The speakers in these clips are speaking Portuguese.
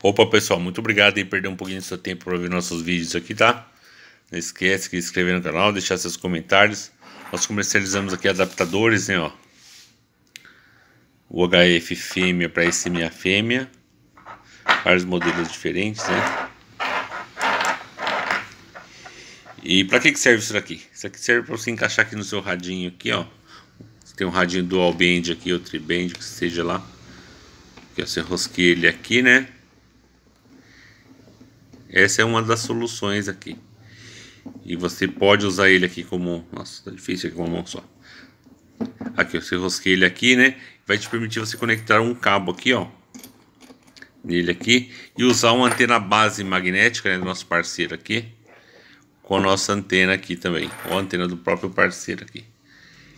Opa, pessoal, muito obrigado aí perder um pouquinho do seu tempo para ver nossos vídeos aqui, tá? Não esquece de se inscrever no canal, deixar seus comentários. Nós comercializamos aqui adaptadores, né, ó. O HF fêmea para SMA fêmea. Vários modelos diferentes, né? E para que, que serve isso daqui? Isso aqui serve para você encaixar aqui no seu radinho aqui, ó. Você tem um radinho dual band aqui, ou triband, que seja lá. Que você rosqueia ele aqui, né? Essa é uma das soluções aqui. E você pode usar ele aqui como... Nossa, tá difícil aqui com uma mão só. Aqui, você rosqueia ele aqui, né? Vai te permitir você conectar um cabo aqui, ó. Nele aqui. E usar uma antena base magnética, né? Do nosso parceiro aqui. Com a nossa antena aqui também. Ou a antena do próprio parceiro aqui.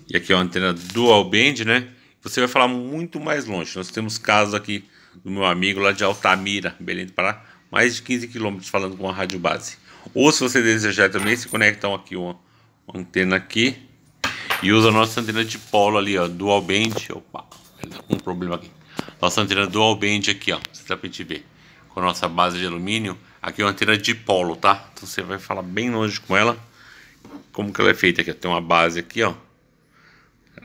E aqui é uma antena dual band, né? Você vai falar muito mais longe. Nós temos casos aqui do meu amigo lá de Altamira, Belém do Pará mais de 15 km falando com a rádio base. Ou se você desejar também, se conectam aqui uma, uma antena aqui e usa a nossa antena de polo ali, ó, dual band. Opa, tá com um problema aqui. Nossa antena dual band aqui, ó, você dá pra gente ver. Com a nossa base de alumínio, aqui é uma antena de polo, tá? Então você vai falar bem longe com ela. Como que ela é feita aqui? Tem uma base aqui, ó.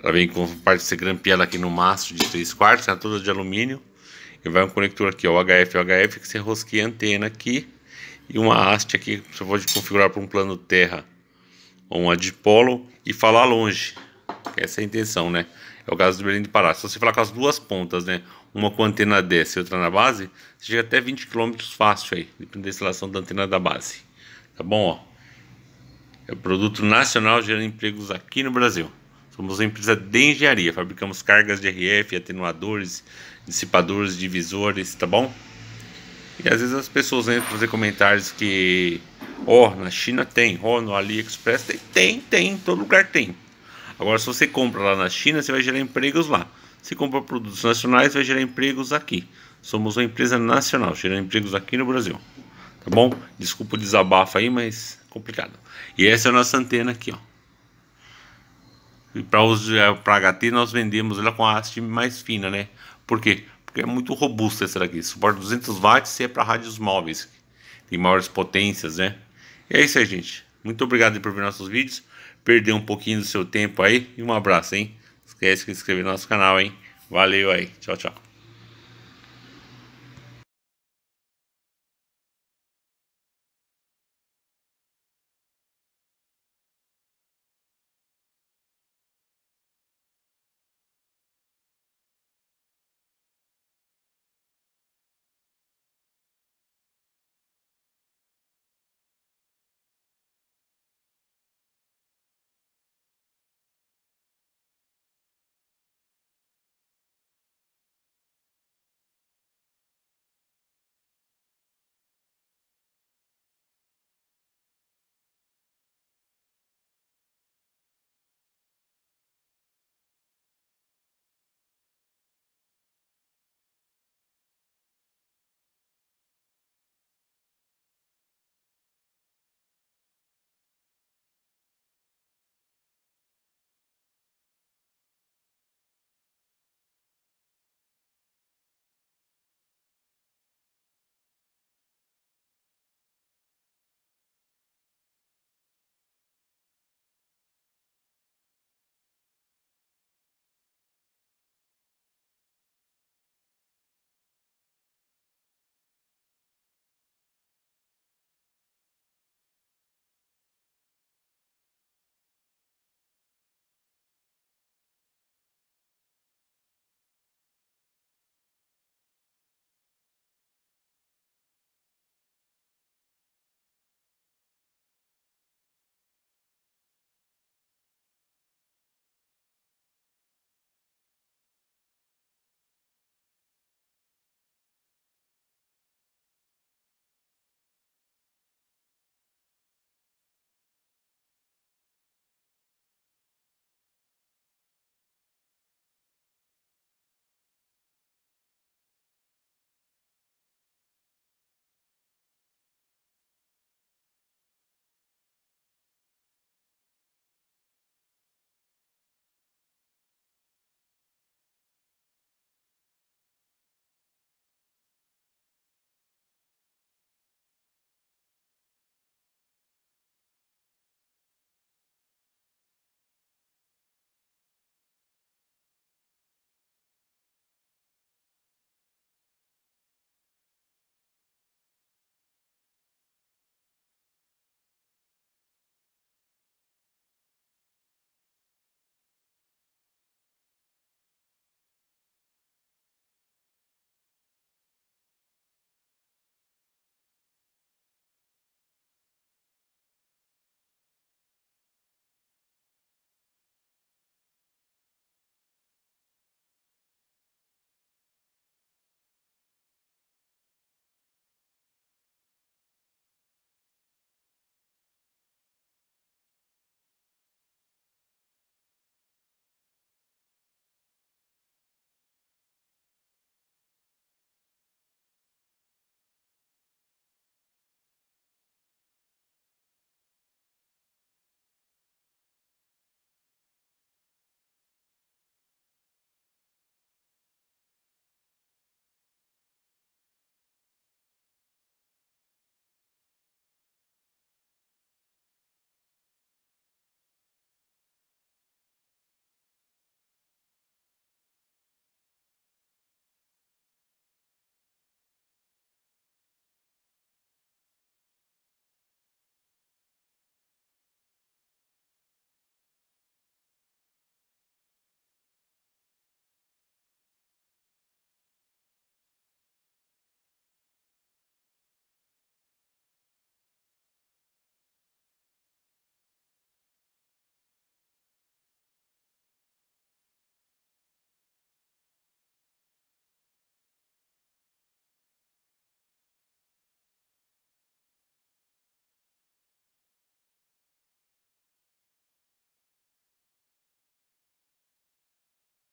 Ela vem com parte de ser grampeada aqui no mastro de 3 quartos, é toda de alumínio. E vai um conector aqui, ó, HF, HF, que você rosqueia a antena aqui. E uma haste aqui, você pode configurar para um plano terra ou uma dipolo e falar longe. Essa é a intenção, né? É o caso do Belém de Pará. Se você falar com as duas pontas, né? Uma com a antena dessa e outra na base, você chega até 20 km fácil aí, dependendo da instalação da antena da base. Tá bom, ó? É produto nacional gerando empregos aqui no Brasil. Somos uma empresa de engenharia, fabricamos cargas de RF, atenuadores, dissipadores, divisores, tá bom? E às vezes as pessoas entram fazer comentários que, ó, oh, na China tem, ó, oh, no AliExpress tem, tem, tem, todo lugar tem. Agora, se você compra lá na China, você vai gerar empregos lá. Se compra produtos nacionais, vai gerar empregos aqui. Somos uma empresa nacional, gerando empregos aqui no Brasil. Tá bom? Desculpa o desabafo aí, mas é complicado. E essa é a nossa antena aqui, ó. Para eh, HT nós vendemos ela com a haste mais fina, né? Por quê? Porque é muito robusta essa daqui. Suporta 200 watts e é para rádios móveis. Tem maiores potências, né? E é isso aí, gente. Muito obrigado por ver nossos vídeos. Perder um pouquinho do seu tempo aí. E um abraço, hein? Não esquece de se inscrever no nosso canal, hein? Valeu aí. Tchau, tchau.